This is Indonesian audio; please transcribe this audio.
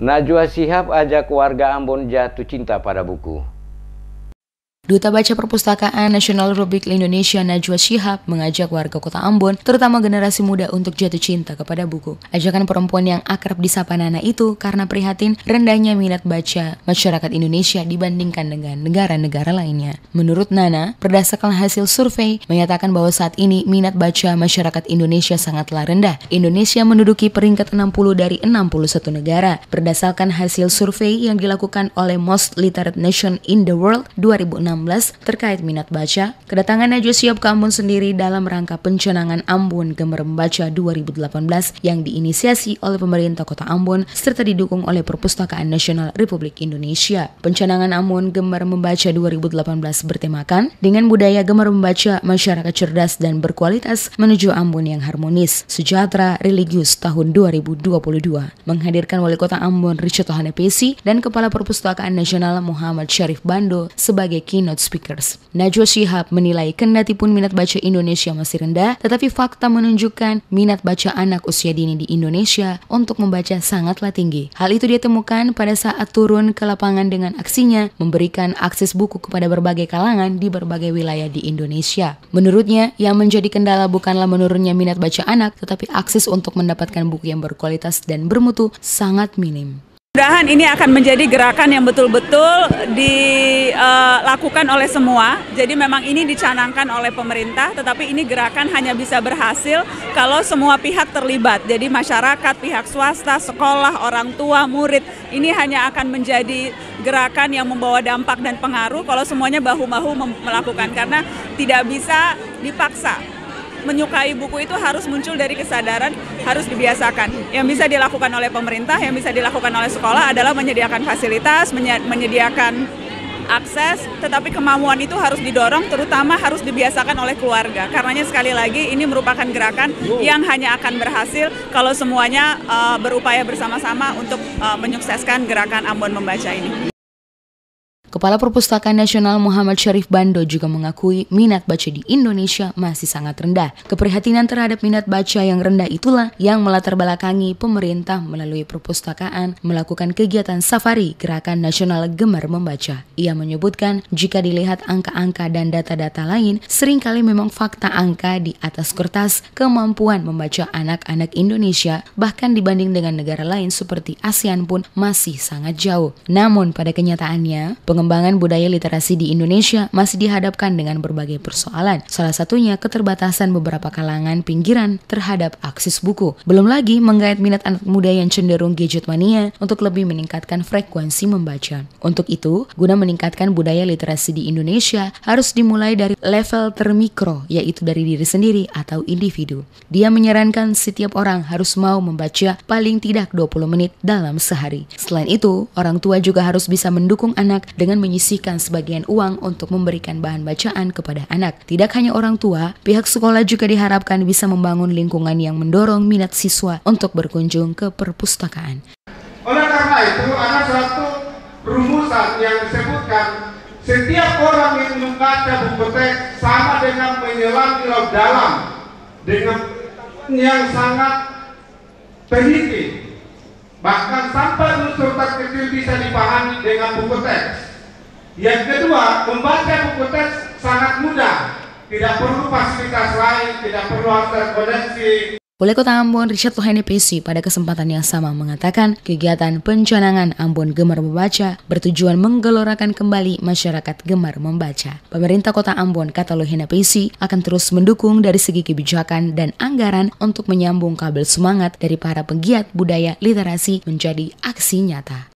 Najwa Sihab ajak warga Ambon jatuh cinta pada buku. Duta Baca Perpustakaan Nasional Republik Indonesia Najwa Shihab mengajak warga kota Ambon, terutama generasi muda untuk jatuh cinta kepada buku. Ajakan perempuan yang akrab disapa Nana itu karena prihatin rendahnya minat baca masyarakat Indonesia dibandingkan dengan negara-negara lainnya. Menurut Nana, berdasarkan hasil survei menyatakan bahwa saat ini minat baca masyarakat Indonesia sangatlah rendah. Indonesia menduduki peringkat 60 dari 61 negara berdasarkan hasil survei yang dilakukan oleh Most Literate Nation in the World 2006 terkait minat baca, kedatangan Najwa Siap ke Ambon sendiri dalam rangka pencanangan Ambon Gemar Membaca 2018 yang diinisiasi oleh pemerintah kota Ambon serta didukung oleh Perpustakaan Nasional Republik Indonesia. Pencanangan Ambon Gemar Membaca 2018 bertemakan dengan budaya gemar membaca masyarakat cerdas dan berkualitas menuju Ambon yang harmonis, sejahtera, religius tahun 2022 menghadirkan Wali Kota Ambon Richard Tohanepesi dan Kepala Perpustakaan Nasional Muhammad Syarif Bando sebagai kini keynote speakers. Najwa Shihab menilai kendati pun minat baca Indonesia masih rendah, tetapi fakta menunjukkan minat baca anak usia dini di Indonesia untuk membaca sangatlah tinggi. Hal itu dia temukan pada saat turun ke lapangan dengan aksinya memberikan akses buku kepada berbagai kalangan di berbagai wilayah di Indonesia. Menurutnya, yang menjadi kendala bukanlah menurunnya minat baca anak, tetapi akses untuk mendapatkan buku yang berkualitas dan bermutu sangat minim. Mudah-mudahan ini akan menjadi gerakan yang betul-betul dilakukan oleh semua. Jadi memang ini dicanangkan oleh pemerintah, tetapi ini gerakan hanya bisa berhasil kalau semua pihak terlibat. Jadi masyarakat, pihak swasta, sekolah, orang tua, murid, ini hanya akan menjadi gerakan yang membawa dampak dan pengaruh kalau semuanya bahu-bahu melakukan karena tidak bisa dipaksa menyukai buku itu harus muncul dari kesadaran, harus dibiasakan. Yang bisa dilakukan oleh pemerintah, yang bisa dilakukan oleh sekolah adalah menyediakan fasilitas, menyediakan akses, tetapi kemampuan itu harus didorong, terutama harus dibiasakan oleh keluarga. Karenanya sekali lagi ini merupakan gerakan yang hanya akan berhasil kalau semuanya uh, berupaya bersama-sama untuk uh, menyukseskan gerakan Ambon Membaca ini. Kepala Perpustakaan Nasional Muhammad Syarif Bando juga mengakui minat baca di Indonesia masih sangat rendah. Keprihatinan terhadap minat baca yang rendah itulah yang melatar belakangi pemerintah melalui perpustakaan melakukan kegiatan safari Gerakan Nasional Gemar Membaca. Ia menyebutkan jika dilihat angka-angka dan data-data lain, seringkali memang fakta angka di atas kertas kemampuan membaca anak-anak Indonesia bahkan dibanding dengan negara lain seperti ASEAN pun masih sangat jauh. Namun pada kenyataannya, pengembangan budaya literasi di Indonesia masih dihadapkan dengan berbagai persoalan, salah satunya keterbatasan beberapa kalangan pinggiran terhadap akses buku. Belum lagi menggait minat anak muda yang cenderung gadget mania untuk lebih meningkatkan frekuensi membaca. Untuk itu, guna meningkatkan budaya literasi di Indonesia harus dimulai dari level termikro, yaitu dari diri sendiri atau individu. Dia menyarankan setiap orang harus mau membaca paling tidak 20 menit dalam sehari. Selain itu, orang tua juga harus bisa mendukung anak dengan dengan menyisihkan sebagian uang untuk memberikan bahan bacaan kepada anak. Tidak hanya orang tua, pihak sekolah juga diharapkan bisa membangun lingkungan yang mendorong minat siswa untuk berkunjung ke perpustakaan. Oleh karena itu, ada satu rumusan yang disebutkan setiap orang yang membaca buku teks sama dengan menyelam di laut dalam dengan yang sangat teliti bahkan sampai unsur terkecil bisa dipahami dengan buku teks yang kedua, membaca buku teks sangat mudah. Tidak perlu fasilitas lain, tidak perlu akses koneksi, oleh Kota Ambon, Richard Tuhani Pesi pada kesempatan yang sama mengatakan kegiatan pencanangan Ambon Gemar Membaca bertujuan menggelorakan kembali masyarakat gemar membaca. Pemerintah Kota Ambon, kata Lohene Pesi, akan terus mendukung dari segi kebijakan dan anggaran untuk menyambung kabel semangat dari para pegiat budaya literasi menjadi aksi nyata.